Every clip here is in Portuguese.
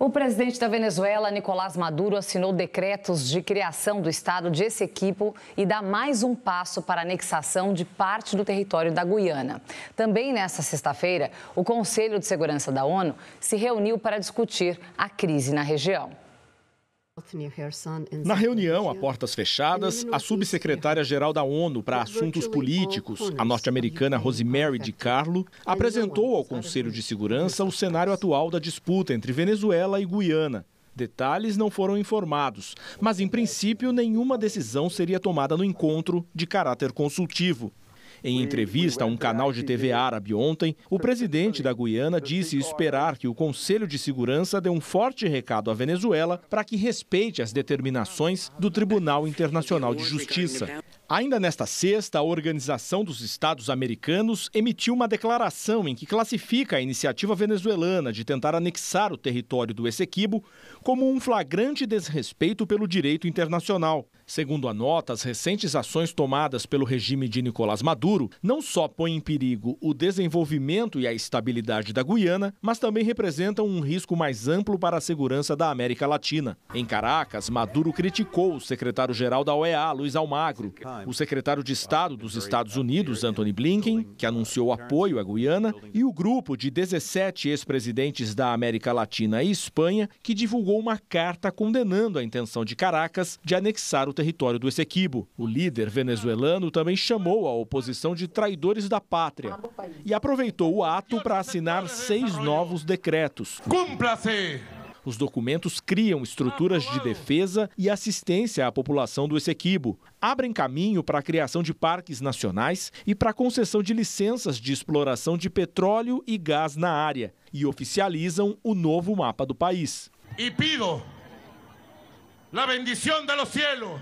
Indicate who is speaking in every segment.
Speaker 1: O presidente da Venezuela, Nicolás Maduro, assinou decretos de criação do Estado de Essequibo e dá mais um passo para a anexação de parte do território da Guiana. Também nesta sexta-feira, o Conselho de Segurança da ONU se reuniu para discutir a crise na região.
Speaker 2: Na reunião, a portas fechadas, a subsecretária-geral da ONU para Assuntos Políticos, a norte-americana Rosemary DiCarlo, apresentou ao Conselho de Segurança o cenário atual da disputa entre Venezuela e Guiana. Detalhes não foram informados, mas em princípio nenhuma decisão seria tomada no encontro de caráter consultivo. Em entrevista a um canal de TV árabe ontem, o presidente da Guiana disse esperar que o Conselho de Segurança dê um forte recado à Venezuela para que respeite as determinações do Tribunal Internacional de Justiça. Ainda nesta sexta, a Organização dos Estados Americanos emitiu uma declaração em que classifica a iniciativa venezuelana de tentar anexar o território do Essequibo como um flagrante desrespeito pelo direito internacional. Segundo a nota, as recentes ações tomadas pelo regime de Nicolás Maduro não só põem em perigo o desenvolvimento e a estabilidade da Guiana, mas também representam um risco mais amplo para a segurança da América Latina. Em Caracas, Maduro criticou o secretário-geral da OEA, Luiz Almagro, o secretário de Estado dos Estados Unidos, Antony Blinken, que anunciou apoio à Guiana, e o grupo de 17 ex-presidentes da América Latina e Espanha, que divulgou uma carta condenando a intenção de Caracas de anexar o território do Esequibo. O líder venezuelano também chamou a oposição de traidores da pátria e aproveitou o ato para assinar seis novos decretos. Cumpra-se! Os documentos criam estruturas de defesa e assistência à população do Esequibo, abrem caminho para a criação de parques nacionais e para a concessão de licenças de exploração de petróleo e gás na área e oficializam o novo mapa do país. E pido la bendición de los cielos.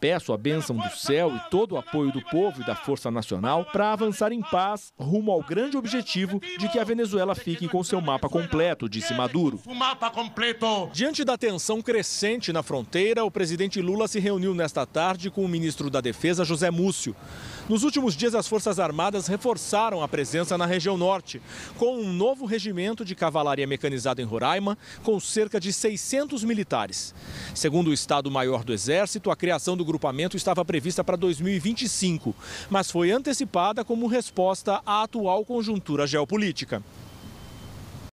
Speaker 2: Peço a bênção do céu e todo o apoio do povo e da Força Nacional para avançar em paz rumo ao grande objetivo de que a Venezuela fique com seu mapa completo, disse Maduro. Diante da tensão crescente na fronteira, o presidente Lula se reuniu nesta tarde com o ministro da Defesa, José Múcio. Nos últimos dias, as Forças Armadas reforçaram a presença na região norte, com um novo regimento de cavalaria mecanizada em Roraima, com cerca de 600 militares. Segundo o Estado-Maior do Exército, a criação do grupamento estava prevista para 2025, mas foi antecipada como resposta à atual conjuntura geopolítica.